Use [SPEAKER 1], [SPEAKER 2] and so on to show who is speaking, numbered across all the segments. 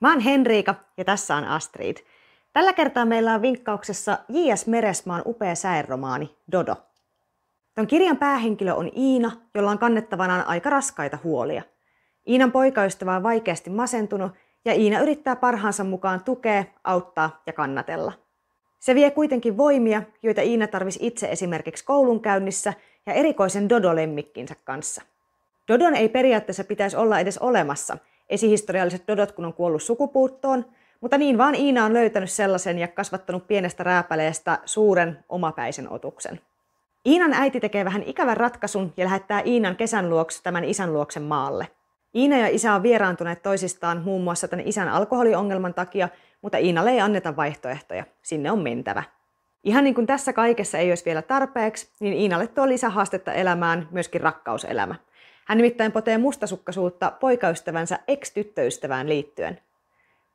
[SPEAKER 1] Mä oon Henriika ja tässä on Astrid. Tällä kertaa meillä on vinkkauksessa J.S. Meresmaan upea säerromaani Dodo. Ton kirjan päähenkilö on Iina, jolla on kannettavanaan aika raskaita huolia. Iinan poikaystävä on vaikeasti masentunut ja Iina yrittää parhaansa mukaan tukea, auttaa ja kannatella. Se vie kuitenkin voimia, joita Iina tarvisi itse esimerkiksi koulunkäynnissä ja erikoisen Dodo-lemmikkinsä kanssa. Dodon ei periaatteessa pitäisi olla edes olemassa – esihistorialliset dodot kun on kuollut sukupuuttoon, mutta niin vaan Iina on löytänyt sellaisen ja kasvattanut pienestä rääpäleestä suuren omapäisen otuksen. Iinan äiti tekee vähän ikävän ratkaisun ja lähettää Iinan kesän luokse tämän isän luoksen maalle. Iina ja isä on vieraantuneet toisistaan muun muassa tämän isän alkoholiongelman takia, mutta Iinalle ei anneta vaihtoehtoja. Sinne on mentävä. Ihan niin kuin tässä kaikessa ei olisi vielä tarpeeksi, niin Iinalle tuo lisähaastetta elämään myöskin rakkauselämä – hän nimittäin potee mustasukkaisuutta poikaystävänsä ex-tyttöystävään liittyen.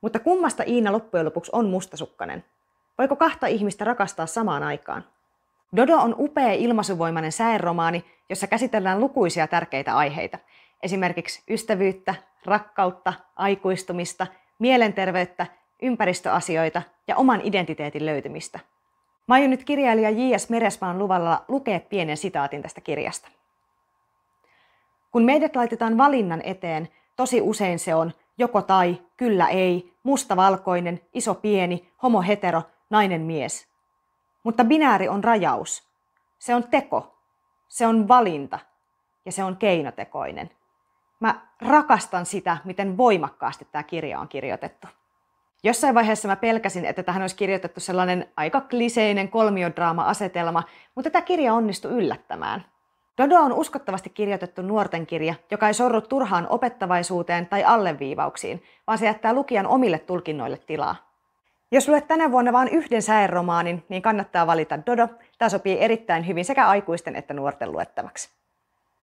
[SPEAKER 1] Mutta kummasta Iina loppujen lopuksi on mustasukkainen? Voiko kahta ihmistä rakastaa samaan aikaan? Dodo on upea ilmaisuvoimainen säeromaani, jossa käsitellään lukuisia tärkeitä aiheita, esimerkiksi ystävyyttä, rakkautta, aikuistumista, mielenterveyttä, ympäristöasioita ja oman identiteetin löytymistä. Mä aion nyt kirjailija J.S. Meresmaan luvalla lukea pienen sitaatin tästä kirjasta. Kun meidät laitetaan valinnan eteen, tosi usein se on joko tai, kyllä ei, musta valkoinen, iso pieni, homo hetero, nainen mies. Mutta binääri on rajaus. Se on teko. Se on valinta. Ja se on keinotekoinen. Mä rakastan sitä, miten voimakkaasti tämä kirja on kirjoitettu. Jossain vaiheessa mä pelkäsin, että tähän olisi kirjoitettu sellainen aika kliseinen kolmiodraama-asetelma, mutta tämä kirja onnistui yllättämään. Dodo on uskottavasti kirjoitettu nuorten kirja, joka ei sorru turhaan opettavaisuuteen tai alleviivauksiin, vaan se jättää lukijan omille tulkinnoille tilaa. Jos luet tänä vuonna vain yhden säeromaanin, niin kannattaa valita Dodo. Tämä sopii erittäin hyvin sekä aikuisten että nuorten luettavaksi.